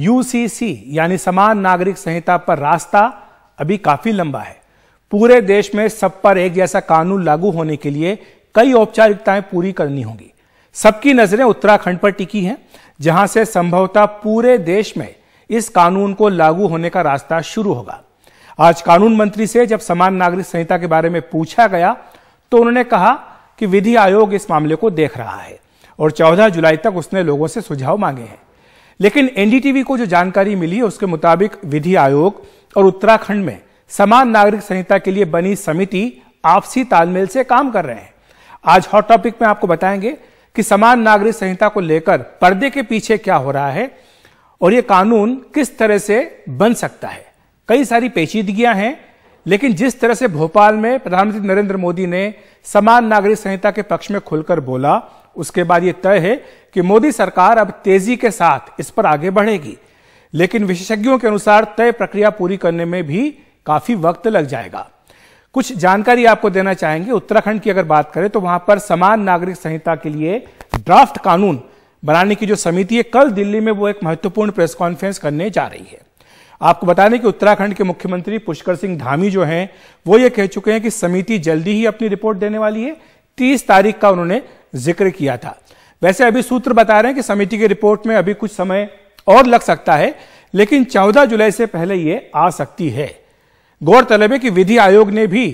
UCC यानी समान नागरिक संहिता पर रास्ता अभी काफी लंबा है पूरे देश में सब पर एक जैसा कानून लागू होने के लिए कई औपचारिकताएं पूरी करनी होंगी सबकी नजरें उत्तराखंड पर टिकी हैं जहां से संभवतः पूरे देश में इस कानून को लागू होने का रास्ता शुरू होगा आज कानून मंत्री से जब समान नागरिक संहिता के बारे में पूछा गया तो उन्होंने कहा कि विधि आयोग इस मामले को देख रहा है और 14 जुलाई तक उसने लोगों से सुझाव मांगे हैं लेकिन एनडीटीवी को जो जानकारी मिली उसके मुताबिक विधि आयोग और उत्तराखंड में समान नागरिक संहिता के लिए बनी समिति आपसी तालमेल से काम कर रहे हैं आज हॉट टॉपिक में आपको बताएंगे कि समान नागरिक संहिता को लेकर पर्दे के पीछे क्या हो रहा है और यह कानून किस तरह से बन सकता है कई सारी पेचीदगियां हैं लेकिन जिस तरह से भोपाल में प्रधानमंत्री नरेंद्र मोदी ने समान नागरिक संहिता के पक्ष में खुलकर बोला उसके बाद ये तय है कि मोदी सरकार अब तेजी के साथ इस पर आगे बढ़ेगी लेकिन विशेषज्ञों के अनुसार तय प्रक्रिया पूरी करने में भी काफी वक्त लग जाएगा कुछ जानकारी आपको देना चाहेंगे उत्तराखंड की अगर बात करें तो वहां पर समान नागरिक संहिता के लिए ड्राफ्ट कानून बनाने की जो समिति है कल दिल्ली में वो एक महत्वपूर्ण प्रेस कॉन्फ्रेंस करने जा रही है आपको बता दें कि उत्तराखंड के मुख्यमंत्री पुष्कर सिंह धामी जो हैं वो ये कह चुके हैं कि समिति जल्दी ही अपनी रिपोर्ट देने वाली है तीस तारीख का उन्होंने जिक्र किया था वैसे अभी सूत्र बता रहे हैं कि समिति की रिपोर्ट में अभी कुछ समय और लग सकता है लेकिन 14 जुलाई से पहले यह आ सकती है गौरतलब है कि विधि आयोग ने भी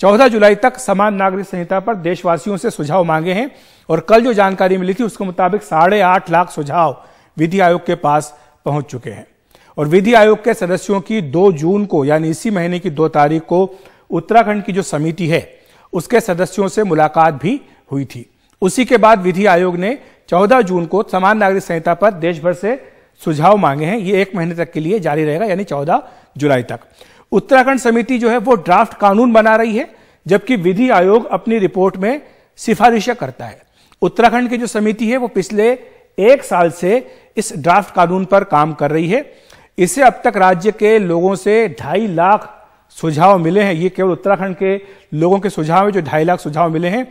14 जुलाई तक समान नागरिक संहिता पर देशवासियों से सुझाव मांगे हैं और कल जो जानकारी मिली थी उसके मुताबिक साढ़े आठ लाख सुझाव विधि आयोग के पास पहुंच चुके हैं और विधि आयोग के सदस्यों की 2 जून को यानी इसी महीने की 2 तारीख को उत्तराखंड की जो समिति है उसके सदस्यों से मुलाकात भी हुई थी उसी के बाद विधि आयोग ने 14 जून को समान नागरिक संहिता पर देश भर से सुझाव मांगे हैं ये एक महीने तक के लिए जारी रहेगा यानी 14 जुलाई तक उत्तराखंड समिति जो है वो ड्राफ्ट कानून बना रही है जबकि विधि आयोग अपनी रिपोर्ट में सिफारिशें करता है उत्तराखंड की जो समिति है वो पिछले एक साल से इस ड्राफ्ट कानून पर काम कर रही है इसे अब तक राज्य के लोगों से ढाई लाख सुझाव मिले हैं ये केवल उत्तराखंड के लोगों के सुझाव है जो ढाई लाख सुझाव मिले हैं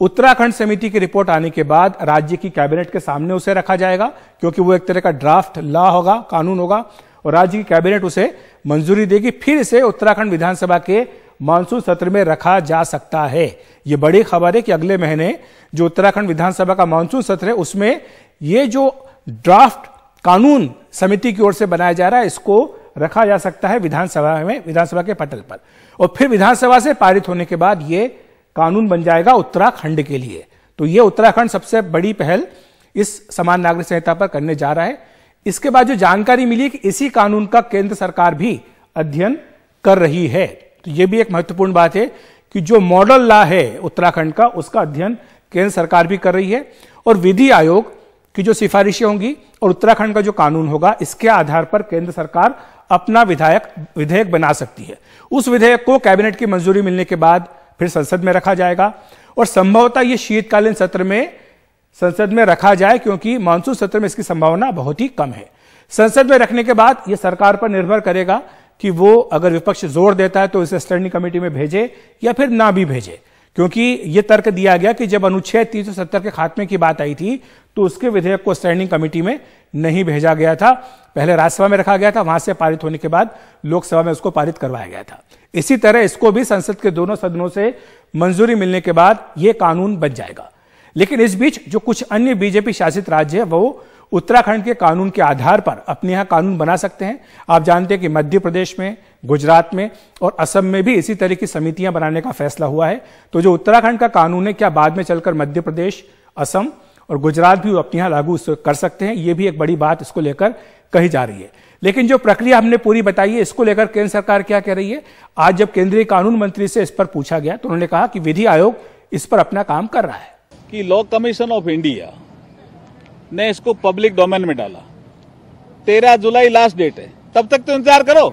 उत्तराखंड समिति की रिपोर्ट आने के बाद राज्य की कैबिनेट के सामने उसे रखा जाएगा क्योंकि वो एक तरह का ड्राफ्ट लॉ होगा कानून होगा और राज्य की कैबिनेट उसे मंजूरी देगी फिर इसे उत्तराखंड विधानसभा के मानसून सत्र में रखा जा सकता है ये बड़ी खबर है कि अगले महीने जो उत्तराखंड विधानसभा का मानसून सत्र है उसमें ये जो ड्राफ्ट कानून समिति की ओर से बनाया जा रहा है इसको रखा जा सकता है विधानसभा में विधानसभा के पटल पर और फिर विधानसभा से पारित होने के बाद ये कानून बन जाएगा उत्तराखंड के लिए तो यह उत्तराखंड सबसे बड़ी पहल इस समान नागरिक संहिता पर करने जा रहा है इसके बाद जो जानकारी मिली कि इसी कानून का केंद्र सरकार भी अध्ययन कर रही है तो यह भी एक महत्वपूर्ण बात है कि जो मॉडल लॉ है उत्तराखंड का उसका अध्ययन केंद्र सरकार भी कर रही है और विधि आयोग की जो सिफारिशें होंगी और उत्तराखंड का जो कानून होगा इसके आधार पर केंद्र सरकार अपना विधायक विधेयक बना सकती है उस विधेयक को कैबिनेट की मंजूरी मिलने के बाद फिर संसद में रखा जाएगा और संभवतः यह शीतकालीन सत्र में संसद में रखा जाए क्योंकि मानसून सत्र में इसकी संभावना बहुत ही कम है संसद में रखने के बाद यह सरकार पर निर्भर करेगा कि वो अगर विपक्ष जोर देता है तो इसे स्टैंडिंग कमेटी में भेजे या फिर ना भी भेजे क्योंकि यह तर्क दिया गया कि जब अनुच्छेद तीन के खात्मे की बात आई थी तो उसके विधेयक को स्टैंडिंग कमेटी में नहीं भेजा गया था पहले राज्यसभा में रखा गया था वहां से पारित होने के बाद लोकसभा में उसको पारित करवाया गया था इसी तरह इसको भी संसद के दोनों सदनों से मंजूरी मिलने के बाद यह कानून बन जाएगा लेकिन इस बीच जो कुछ अन्य बीजेपी शासित राज्य है वो उत्तराखंड के कानून के आधार पर अपने यहाँ कानून बना सकते हैं आप जानते हैं कि मध्य प्रदेश में गुजरात में और असम में भी इसी तरह की समितियां बनाने का फैसला हुआ है तो जो उत्तराखंड का कानून है क्या बाद में चलकर मध्य प्रदेश असम और गुजरात भी अपने यहाँ लागू कर सकते हैं ये भी एक बड़ी बात इसको लेकर कही जा रही है लेकिन जो प्रक्रिया हमने पूरी बताई है इसको लेकर केंद्र सरकार क्या कह रही है आज जब केंद्रीय कानून मंत्री से इस पर पूछा गया तो उन्होंने कहा कि विधि आयोग इस पर अपना काम कर रहा है कि लॉ कमीशन ऑफ इंडिया ने इसको पब्लिक डोमेन में डाला तेरह जुलाई लास्ट डेट है तब तक तो इंतजार करो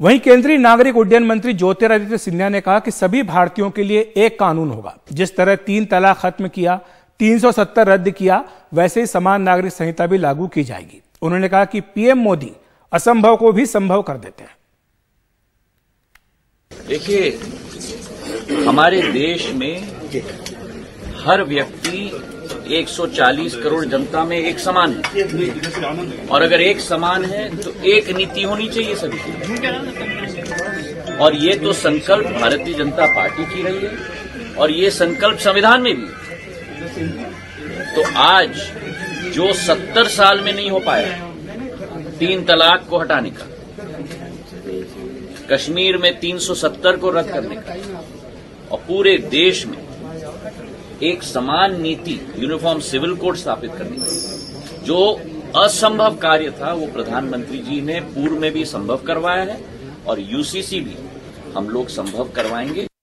वहीं केंद्रीय नागरिक उड्डयन मंत्री ज्योतिरादित्य सिंधिया ने कहा कि सभी भारतीयों के लिए एक कानून होगा जिस तरह तीन तलाक खत्म किया 370 रद्द किया वैसे ही समान नागरिक संहिता भी लागू की जाएगी उन्होंने कहा कि पीएम मोदी असंभव को भी संभव कर देते हैं देखिए हमारे देश में हर व्यक्ति 140 करोड़ जनता में एक समान है और अगर एक समान है तो एक नीति होनी चाहिए सभी और ये तो संकल्प भारतीय जनता पार्टी की रही है और ये संकल्प संविधान में भी है तो आज जो सत्तर साल में नहीं हो पाया तीन तलाक को हटाने का कश्मीर में 370 को रद्द करने का और पूरे देश में एक समान नीति यूनिफॉर्म सिविल कोड स्थापित करने का जो असंभव कार्य था वो प्रधानमंत्री जी ने पूर्व में भी संभव करवाया है और यूसीसी भी हम लोग संभव करवाएंगे